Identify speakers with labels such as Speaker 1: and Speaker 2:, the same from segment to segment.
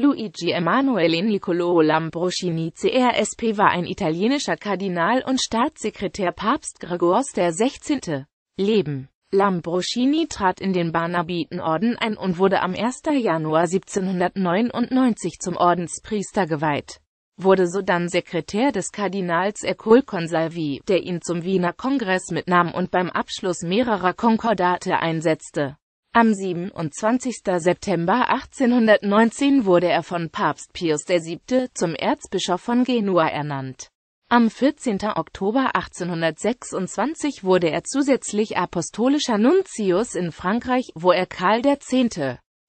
Speaker 1: Luigi Emanuele Niccolò Lambruschini CRSP war ein italienischer Kardinal und Staatssekretär Papst Gregors XVI. Leben. Lambruschini trat in den Barnabitenorden ein und wurde am 1. Januar 1799 zum Ordenspriester geweiht, wurde sodann Sekretär des Kardinals Ercole Consalvi, der ihn zum Wiener Kongress mitnahm und beim Abschluss mehrerer Konkordate einsetzte. Am 27. September 1819 wurde er von Papst Pius VII. zum Erzbischof von Genua ernannt. Am 14. Oktober 1826 wurde er zusätzlich apostolischer Nuntius in Frankreich, wo er Karl X.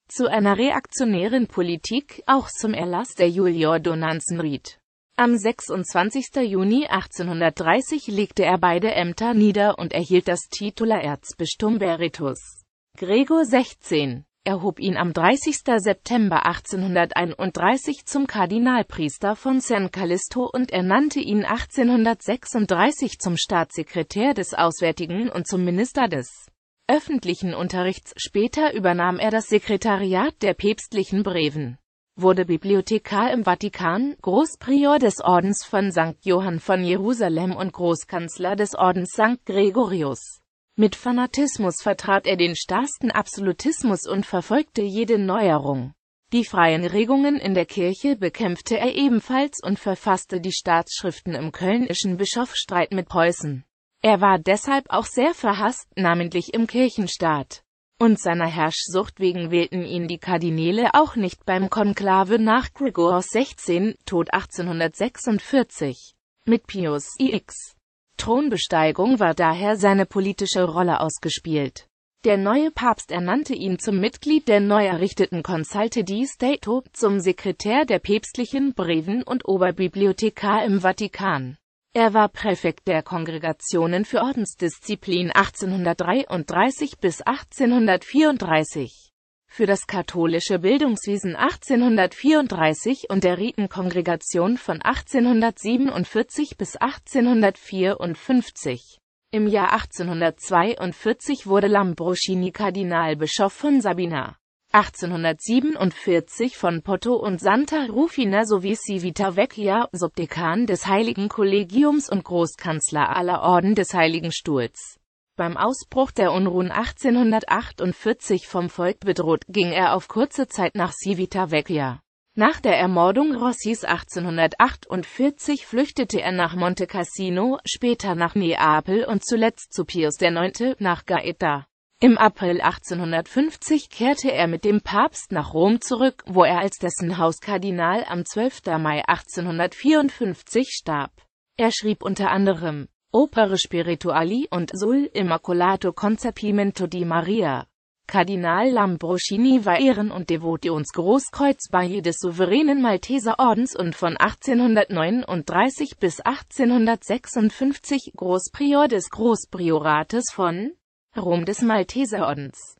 Speaker 1: zu einer reaktionären Politik, auch zum Erlass der Julio-Donanzen riet. Am 26. Juni 1830 legte er beide Ämter nieder und erhielt das Titular Erzbistum Veritus. Gregor XVI. erhob ihn am 30. September 1831 zum Kardinalpriester von San Callisto und ernannte ihn 1836 zum Staatssekretär des Auswärtigen und zum Minister des öffentlichen Unterrichts. Später übernahm er das Sekretariat der päpstlichen Breven, wurde Bibliothekar im Vatikan, Großprior des Ordens von St. Johann von Jerusalem und Großkanzler des Ordens St. Gregorius. Mit Fanatismus vertrat er den starrsten Absolutismus und verfolgte jede Neuerung. Die freien Regungen in der Kirche bekämpfte er ebenfalls und verfasste die Staatsschriften im kölnischen Bischofsstreit mit Preußen. Er war deshalb auch sehr verhasst, namentlich im Kirchenstaat. Und seiner Herrschsucht wegen wählten ihn die Kardinäle auch nicht beim Konklave nach Gregors 16, Tod 1846. Mit Pius IX Thronbesteigung war daher seine politische Rolle ausgespielt. Der neue Papst ernannte ihn zum Mitglied der neu errichteten Consulte di Stato, zum Sekretär der päpstlichen Breven und Oberbibliothekar im Vatikan. Er war Präfekt der Kongregationen für Ordensdisziplin 1833 bis 1834 für das katholische Bildungswesen 1834 und der Ritenkongregation von 1847 bis 1854. Im Jahr 1842 wurde Lambroschini Kardinalbischof von Sabina, 1847 von Porto und Santa Rufina sowie Civita Vecchia, Subdekan des Heiligen Kollegiums und Großkanzler aller Orden des Heiligen Stuhls. Beim Ausbruch der Unruhen 1848 vom Volk bedroht, ging er auf kurze Zeit nach Civita Vecchia. Nach der Ermordung Rossis 1848 flüchtete er nach Monte Cassino, später nach Neapel und zuletzt zu Pius IX. nach Gaeta. Im April 1850 kehrte er mit dem Papst nach Rom zurück, wo er als dessen Hauskardinal am 12. Mai 1854 starb. Er schrieb unter anderem Opere Spirituali und Sul Immaculato Concepimento di Maria. Kardinal Lambroschini war Ehren- und Devotionsgroßkreuzbayer des souveränen Malteserordens und von 1839 bis 1856 Großprior des Großpriorates von Rom des Malteserordens.